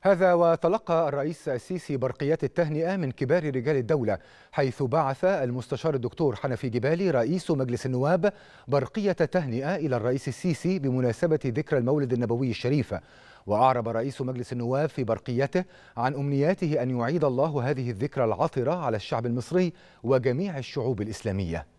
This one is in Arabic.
هذا وتلقى الرئيس السيسي برقيات التهنئة من كبار رجال الدولة حيث بعث المستشار الدكتور حنفي جبالي رئيس مجلس النواب برقية تهنئة إلى الرئيس السيسي بمناسبة ذكرى المولد النبوي الشريف وأعرب رئيس مجلس النواب في برقيته عن أمنياته أن يعيد الله هذه الذكرى العطرة على الشعب المصري وجميع الشعوب الإسلامية